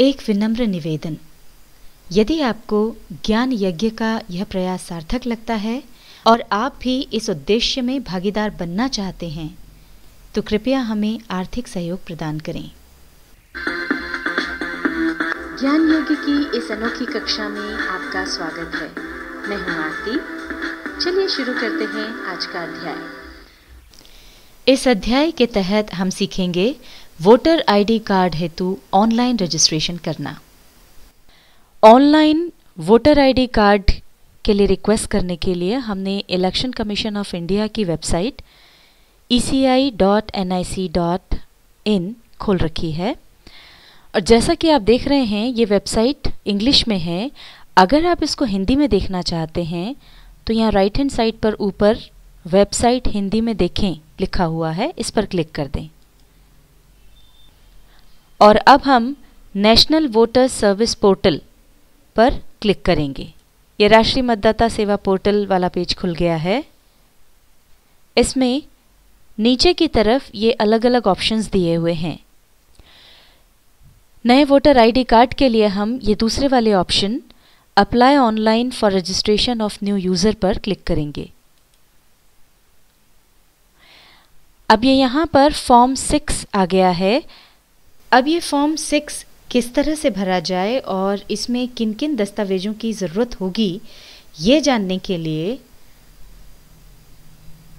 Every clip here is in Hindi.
एक विनम्र निवेदन यदि आपको ज्ञान यज्ञ का यह प्रयास सार्थक लगता है और आप भी इस उद्देश्य में भागीदार बनना चाहते हैं तो कृपया हमें आर्थिक सहयोग प्रदान करें ज्ञान यज्ञ की इस अनोखी कक्षा में आपका स्वागत है मैं हूं आरती चलिए शुरू करते हैं आज का अध्याय इस अध्याय के तहत हम सीखेंगे वोटर आईडी कार्ड हेतु ऑनलाइन रजिस्ट्रेशन करना ऑनलाइन वोटर आईडी कार्ड के लिए रिक्वेस्ट करने के लिए हमने इलेक्शन कमीशन ऑफ इंडिया की वेबसाइट ई e खोल रखी है और जैसा कि आप देख रहे हैं ये वेबसाइट इंग्लिश में है अगर आप इसको हिंदी में देखना चाहते हैं तो यहाँ राइट हैंड साइड पर ऊपर वेबसाइट हिंदी में देखें लिखा हुआ है इस पर क्लिक कर दें और अब हम नेशनल वोटर सर्विस पोर्टल पर क्लिक करेंगे ये राष्ट्रीय मतदाता सेवा पोर्टल वाला पेज खुल गया है इसमें नीचे की तरफ ये अलग अलग ऑप्शंस दिए हुए हैं नए वोटर आईडी कार्ड के लिए हम ये दूसरे वाले option apply online for registration of new user पर क्लिक करेंगे अब ये यहाँ पर फॉर्म सिक्स आ गया है अब ये फॉर्म सिक्स किस तरह से भरा जाए और इसमें किन किन दस्तावेजों की ज़रूरत होगी ये जानने के लिए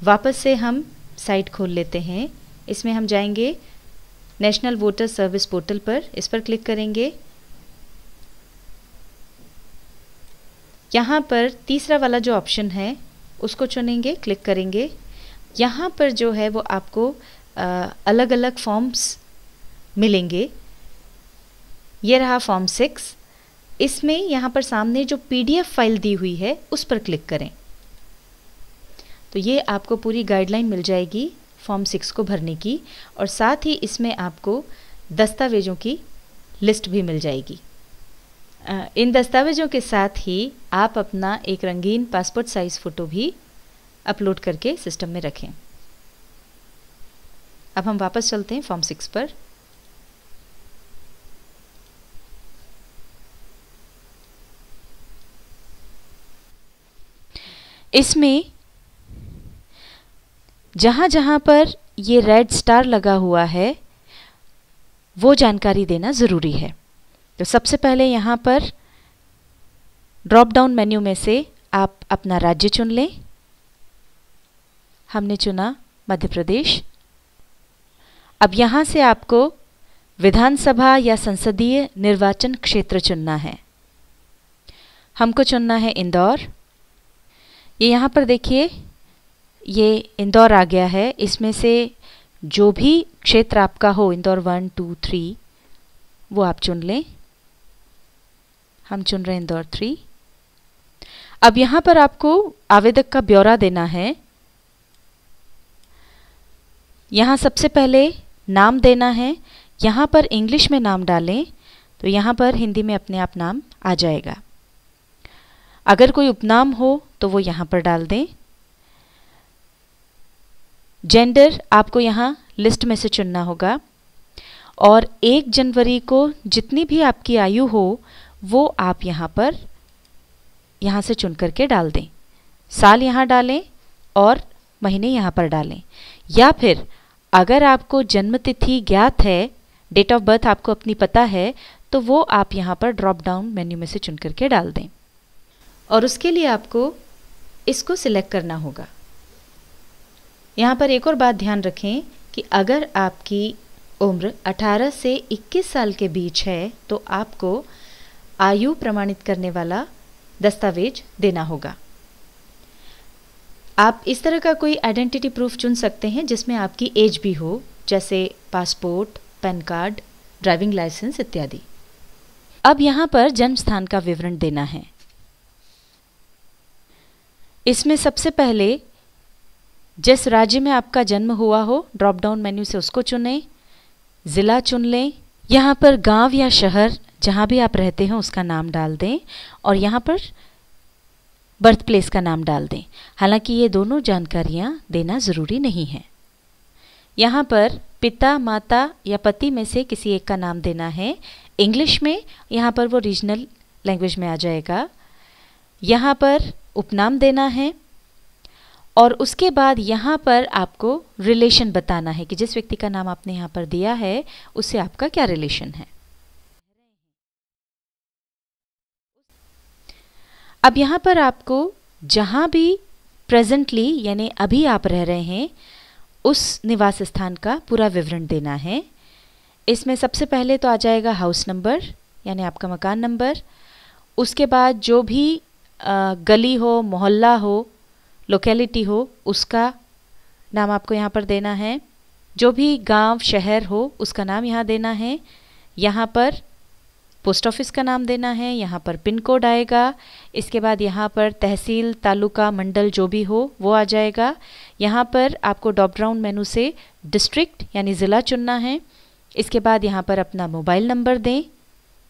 वापस से हम साइट खोल लेते हैं इसमें हम जाएंगे नेशनल वोटर सर्विस पोर्टल पर इस पर क्लिक करेंगे यहाँ पर तीसरा वाला जो ऑप्शन है उसको चुनेंगे क्लिक करेंगे यहाँ पर जो है वो आपको अलग अलग फॉर्म्स मिलेंगे ये रहा फॉर्म सिक्स इसमें यहाँ पर सामने जो पीडीएफ फाइल दी हुई है उस पर क्लिक करें तो ये आपको पूरी गाइडलाइन मिल जाएगी फॉर्म सिक्स को भरने की और साथ ही इसमें आपको दस्तावेज़ों की लिस्ट भी मिल जाएगी इन दस्तावेज़ों के साथ ही आप अपना एक रंगीन पासपोर्ट साइज़ फ़ोटो भी अपलोड करके सिस्टम में रखें अब हम वापस चलते हैं फॉर्म सिक्स पर इसमें जहाँ जहाँ पर ये रेड स्टार लगा हुआ है वो जानकारी देना ज़रूरी है तो सबसे पहले यहाँ पर ड्रॉप डाउन मेन्यू में से आप अपना राज्य चुन लें हमने चुना मध्य प्रदेश अब यहाँ से आपको विधानसभा या संसदीय निर्वाचन क्षेत्र चुनना है हमको चुनना है इंदौर ये यहाँ पर देखिए ये इंदौर आ गया है इसमें से जो भी क्षेत्र आपका हो इंदौर वन टू थ्री वो आप चुन लें हम चुन रहे हैं इंदौर थ्री अब यहाँ पर आपको आवेदक का ब्यौरा देना है यहाँ सबसे पहले नाम देना है यहाँ पर इंग्लिश में नाम डालें तो यहाँ पर हिंदी में अपने आप नाम आ जाएगा अगर कोई उपनाम हो तो वो यहाँ पर डाल दें जेंडर आपको यहाँ लिस्ट में से चुनना होगा और एक जनवरी को जितनी भी आपकी आयु हो वो आप यहाँ पर यहाँ से चुन करके डाल दें साल यहाँ डालें और महीने यहाँ पर डालें या फिर अगर आपको जन्म तिथि ज्ञात है डेट ऑफ बर्थ आपको अपनी पता है तो वो आप यहाँ पर ड्रॉप डाउन मेन्यू में से चुन करके डाल दें और उसके लिए आपको इसको सिलेक्ट करना होगा यहाँ पर एक और बात ध्यान रखें कि अगर आपकी उम्र 18 से 21 साल के बीच है तो आपको आयु प्रमाणित करने वाला दस्तावेज देना होगा आप इस तरह का कोई आइडेंटिटी प्रूफ चुन सकते हैं जिसमें आपकी एज भी हो जैसे passport pan card driving licence इत्यादि अब यहाँ पर जन्म स्थान का विवरण देना है इसमें सबसे पहले जिस राज्य में आपका जन्म हुआ हो ड्रॉप डाउन मेन्यू से उसको चुनें ज़िला चुन लें यहाँ पर गांव या शहर जहाँ भी आप रहते हैं उसका नाम डाल दें और यहाँ पर बर्थ प्लेस का नाम डाल दें हालांकि ये दोनों जानकारियाँ देना ज़रूरी नहीं है यहाँ पर पिता माता या पति में से किसी एक का नाम देना है इंग्लिश में यहाँ पर वो रीजनल लैंग्वेज में आ जाएगा यहाँ पर उपनाम देना है और उसके बाद यहाँ पर आपको रिलेशन बताना है कि जिस व्यक्ति का नाम आपने यहाँ पर दिया है उससे आपका क्या रिलेशन है अब यहाँ पर आपको जहाँ भी प्रेजेंटली यानी अभी आप रह रहे हैं उस निवास स्थान का पूरा विवरण देना है इसमें सबसे पहले तो आ जाएगा हाउस नंबर यानी आपका मकान नंबर उसके बाद जो भी गली हो मोहल्ला हो लोकेलिटी हो उसका नाम आपको यहाँ पर देना है जो भी गांव शहर हो उसका नाम यहाँ देना है यहाँ पर पोस्ट ऑफिस का नाम देना है यहाँ पर पिन कोड आएगा इसके बाद यहाँ पर तहसील तालुका मंडल जो भी हो वो आ जाएगा यहाँ पर आपको डॉप डाउन मेनू से डिस्ट्रिक्ट यानी ज़िला चुनना है इसके बाद यहाँ पर अपना मोबाइल नंबर दें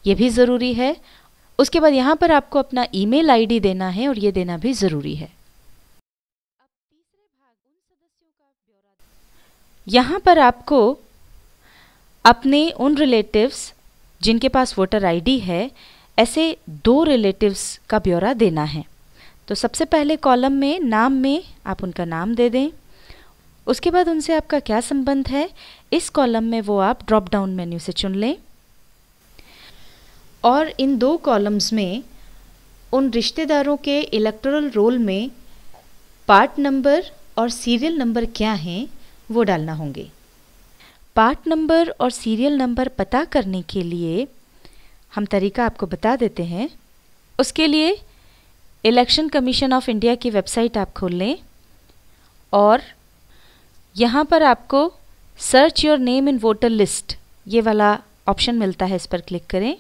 यह भी ज़रूरी है उसके बाद यहाँ पर आपको अपना ईमेल आईडी देना है और ये देना भी ज़रूरी है यहाँ पर आपको अपने उन रिलेटिव्स जिनके पास वोटर आईडी है ऐसे दो रिलेटिव्स का ब्यौरा देना है तो सबसे पहले कॉलम में नाम में आप उनका नाम दे दें उसके बाद उनसे आपका क्या संबंध है इस कॉलम में वो आप ड्रॉप डाउन मेन्यू से चुन लें और इन दो कॉलम्स में उन रिश्तेदारों के इलेक्ट्रल रोल में पार्ट नंबर और सीरियल नंबर क्या हैं वो डालना होंगे पार्ट नंबर और सीरियल नंबर पता करने के लिए हम तरीका आपको बता देते हैं उसके लिए इलेक्शन कमीशन ऑफ इंडिया की वेबसाइट आप खोल लें और यहाँ पर आपको search your name in voter list ये वाला ऑप्शन मिलता है इस पर क्लिक करें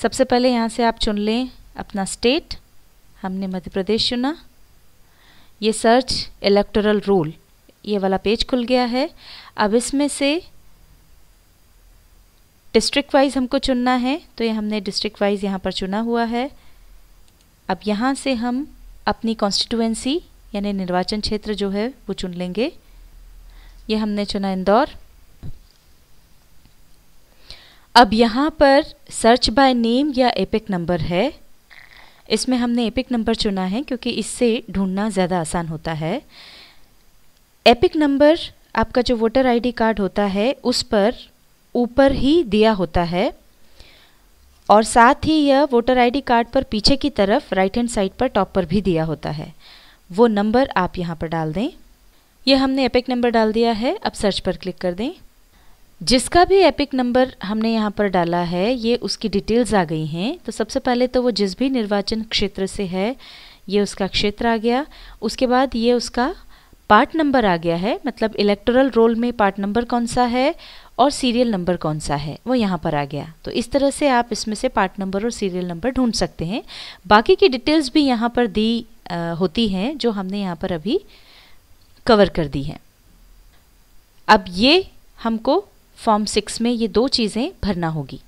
सबसे पहले यहाँ से आप चुन लें अपना स्टेट हमने मध्य प्रदेश चुना ये सर्च इलेक्टोरल रूल ये वाला पेज खुल गया है अब इसमें से डिस्ट्रिक्ट वाइज हमको चुनना है तो ये हमने डिस्ट्रिक्ट वाइज यहाँ पर चुना हुआ है अब यहाँ से हम अपनी कॉन्स्टिट्यूएंसी यानी निर्वाचन क्षेत्र जो है वो चुन लेंगे ये हमने चुना इंदौर अब यहाँ पर सर्च बाय नेम या एपिक नंबर है इसमें हमने एपिक नंबर चुना है क्योंकि इससे ढूंढना ज़्यादा आसान होता है एपिक नंबर आपका जो वोटर आईडी कार्ड होता है उस पर ऊपर ही दिया होता है और साथ ही यह वोटर आईडी कार्ड पर पीछे की तरफ राइट हैंड साइड पर टॉप पर भी दिया होता है वो नंबर आप यहाँ पर डाल दें यह हमने एपिक नंबर डाल दिया है अब सर्च पर क्लिक कर दें जिसका भी एपिक नंबर हमने यहाँ पर डाला है ये उसकी डिटेल्स आ गई हैं तो सबसे पहले तो वो जिस भी निर्वाचन क्षेत्र से है ये उसका क्षेत्र आ गया उसके बाद ये उसका पार्ट नंबर आ गया है मतलब इलेक्टोरल रोल में पार्ट नंबर कौन सा है और सीरियल नंबर कौन सा है वो यहाँ पर आ गया तो इस तरह से आप इसमें से पार्ट नंबर और सीरियल नंबर ढूंढ सकते हैं बाकी की डिटेल्स भी यहाँ पर दी आ, होती हैं जो हमने यहाँ पर अभी कवर कर दी हैं अब ये हमको फॉर्म सिक्स में ये दो चीज़ें भरना होगी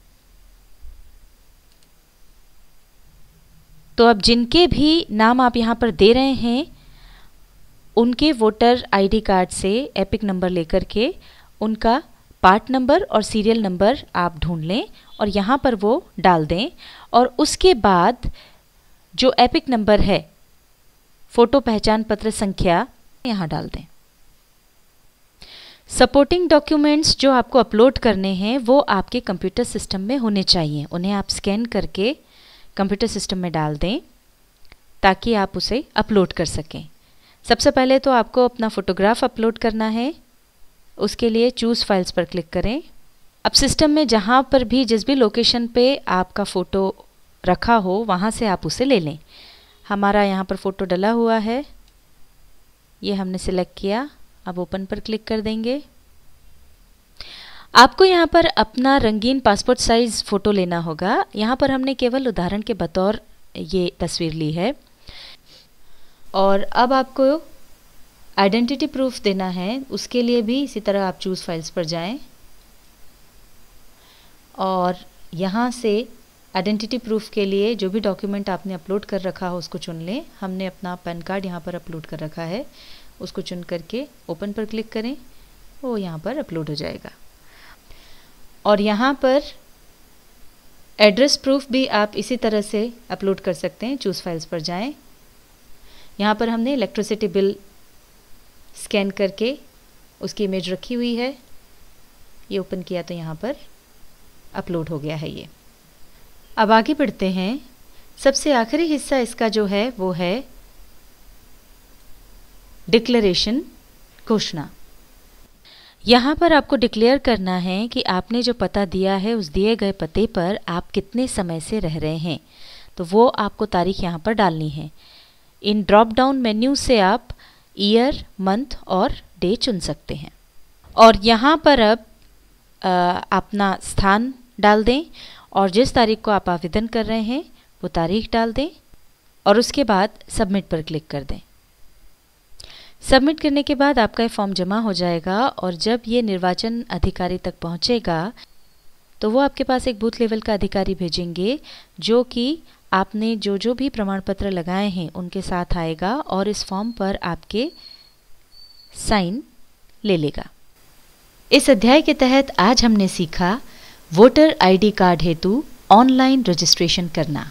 तो अब जिनके भी नाम आप यहाँ पर दे रहे हैं उनके वोटर आईडी कार्ड से एपिक नंबर लेकर के उनका पार्ट नंबर और सीरियल नंबर आप ढूंढ लें और यहाँ पर वो डाल दें और उसके बाद जो एपिक नंबर है फ़ोटो पहचान पत्र संख्या यहाँ डाल दें सपोर्टिंग डॉक्यूमेंट्स जो आपको अपलोड करने हैं वो आपके कंप्यूटर सिस्टम में होने चाहिए उन्हें आप स्कैन करके कंप्यूटर सिस्टम में डाल दें ताकि आप उसे अपलोड कर सकें सबसे पहले तो आपको अपना फ़ोटोग्राफ अपलोड करना है उसके लिए चूज़ फाइल्स पर क्लिक करें अब सिस्टम में जहाँ पर भी जिस भी लोकेशन पे आपका फ़ोटो रखा हो वहाँ से आप उसे ले लें हमारा यहाँ पर फ़ोटो डला हुआ है ये हमने सिलेक्ट किया अब ओपन पर क्लिक कर देंगे आपको यहाँ पर अपना रंगीन पासपोर्ट साइज़ फ़ोटो लेना होगा यहाँ पर हमने केवल उदाहरण के बतौर ये तस्वीर ली है और अब आपको आइडेंटिटी प्रूफ देना है उसके लिए भी इसी तरह आप चूज़ फाइल्स पर जाएं और यहाँ से आइडेंटिटी प्रूफ के लिए जो भी डॉक्यूमेंट आपने अपलोड कर रखा हो उसको चुन लें हमने अपना पैन कार्ड यहाँ पर अपलोड कर रखा है उसको चुन करके ओपन पर क्लिक करें वो यहाँ पर अपलोड हो जाएगा और यहाँ पर एड्रेस प्रूफ भी आप इसी तरह से अपलोड कर सकते हैं चूज़ फाइल्स पर जाएं यहाँ पर हमने इलेक्ट्रिसिटी बिल स्कैन करके उसकी इमेज रखी हुई है ये ओपन किया तो यहाँ पर अपलोड हो गया है ये अब आगे बढ़ते हैं सबसे आखिरी हिस्सा इसका जो है वो है डिक्लेरेशन घोषणा यहाँ पर आपको डिक्लेयर करना है कि आपने जो पता दिया है उस दिए गए पते पर आप कितने समय से रह रहे हैं तो वो आपको तारीख यहाँ पर डालनी है इन ड्रॉप डाउन मेन्यू से आप ईयर मंथ और डे चुन सकते हैं और यहाँ पर अब अपना स्थान डाल दें और जिस तारीख को आप आवेदन कर रहे हैं वो तारीख डाल दें और उसके बाद सबमिट पर क्लिक कर दें सबमिट करने के बाद आपका ये फॉर्म जमा हो जाएगा और जब ये निर्वाचन अधिकारी तक पहुंचेगा तो वो आपके पास एक बूथ लेवल का अधिकारी भेजेंगे जो कि आपने जो जो भी प्रमाण पत्र लगाए हैं उनके साथ आएगा और इस फॉर्म पर आपके साइन ले लेगा इस अध्याय के तहत आज हमने सीखा वोटर आईडी कार्ड हेतु ऑनलाइन रजिस्ट्रेशन करना